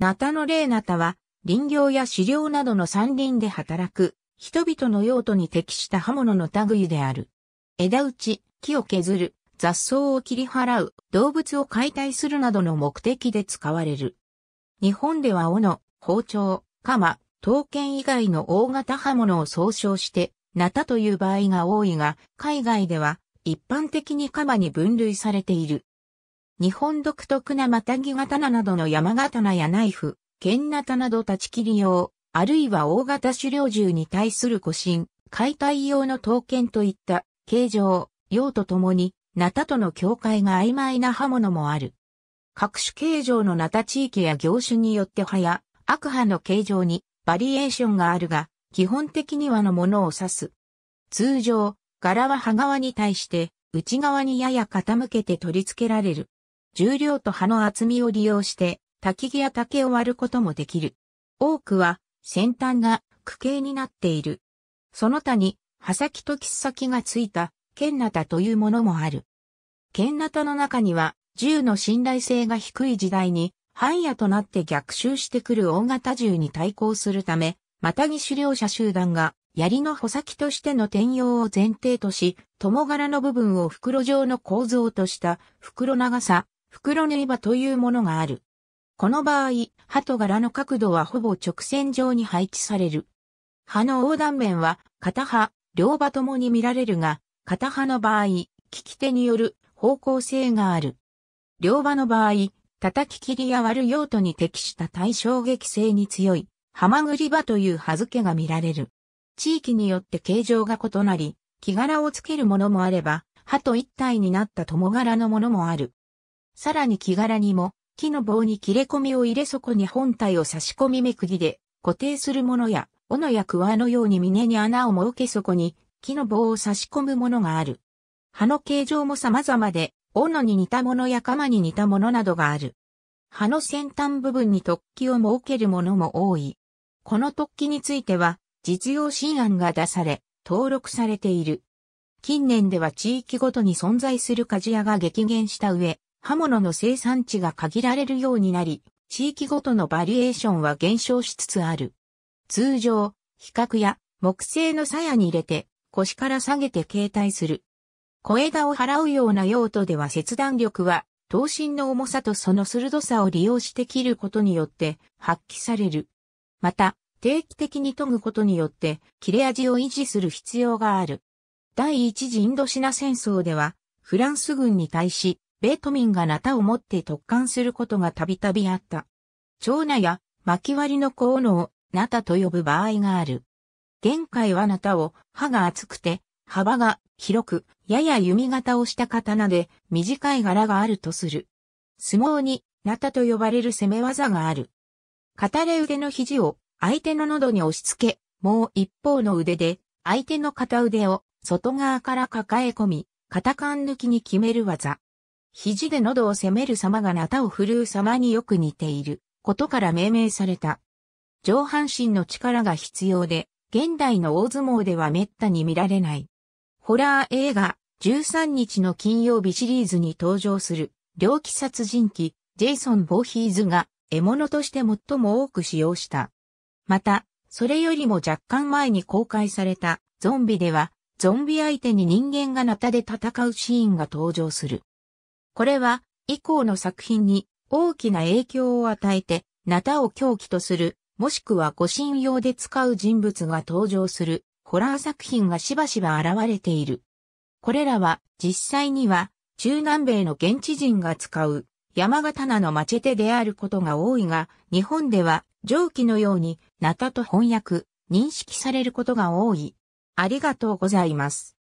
ナタの霊ナタは、林業や飼料などの山林で働く、人々の用途に適した刃物の類である。枝打ち、木を削る、雑草を切り払う、動物を解体するなどの目的で使われる。日本では斧、包丁、鎌、刀剣以外の大型刃物を総称して、ナタという場合が多いが、海外では一般的に鎌に分類されている。日本独特なまたぎ刀などの山刀やナイフ、剣刀など立ち切り用、あるいは大型狩猟銃に対する古神、解体用の刀剣といった形状、用とともに、ナタとの境界が曖昧な刃物もある。各種形状のナタ地域や業種によって刃や悪派の形状にバリエーションがあるが、基本的にはのものを指す。通常、柄は刃側に対して、内側にやや傾けて取り付けられる。重量と葉の厚みを利用して、焚き木や竹を割ることもできる。多くは、先端が矩形になっている。その他に、刃先と切っ先がついた、剣鉈というものもある。剣鉈の中には、銃の信頼性が低い時代に、半夜となって逆襲してくる大型銃に対抗するため、またぎ狩猟者集団が、槍の穂先としての転用を前提とし、共柄の部分を袋状の構造とした袋長さ、袋縫い場というものがある。この場合、歯と柄の角度はほぼ直線上に配置される。歯の横断面は片歯、両歯ともに見られるが、片歯の場合、利き手による方向性がある。両歯の場合、叩き切りや割る用途に適した対衝撃性に強い、ハマグリ歯という歯付けが見られる。地域によって形状が異なり、木柄をつけるものもあれば、歯と一体になった友柄のものもある。さらに木柄にも、木の棒に切れ込みを入れそこに本体を差し込み目ぎで固定するものや、斧や桑のように峰に穴を設けそこに木の棒を差し込むものがある。葉の形状も様々で、斧に似たものや鎌に似たものなどがある。葉の先端部分に突起を設けるものも多い。この突起については、実用新案が出され、登録されている。近年では地域ごとに存在する鍛冶屋が激減した上、刃物の生産地が限られるようになり、地域ごとのバリエーションは減少しつつある。通常、比較や木製の鞘に入れて腰から下げて携帯する。小枝を払うような用途では切断力は、刀身の重さとその鋭さを利用して切ることによって発揮される。また、定期的に研ぐことによって切れ味を維持する必要がある。第一次インドシナ戦争では、フランス軍に対し、ベートミンがナタを持って突貫することがたびたびあった。長名や巻き割りの効能をナタと呼ぶ場合がある。玄界はナタを刃が厚くて、幅が広く、やや弓型をした刀で短い柄があるとする。相撲にナタと呼ばれる攻め技がある。片れ腕の肘を相手の喉に押し付け、もう一方の腕で相手の片腕を外側から抱え込み、肩間抜きに決める技。肘で喉を攻める様がなたを振るう様によく似ていることから命名された。上半身の力が必要で、現代の大相撲では滅多に見られない。ホラー映画、13日の金曜日シリーズに登場する、猟奇殺人鬼、ジェイソン・ボーヒーズが、獲物として最も多く使用した。また、それよりも若干前に公開された、ゾンビでは、ゾンビ相手に人間がナタで戦うシーンが登場する。これは、以降の作品に大きな影響を与えて、ナタを狂気とする、もしくは護身用で使う人物が登場する、ホラー作品がしばしば現れている。これらは、実際には、中南米の現地人が使う、山形名のマチェテであることが多いが、日本では、上記のように、ナタと翻訳、認識されることが多い。ありがとうございます。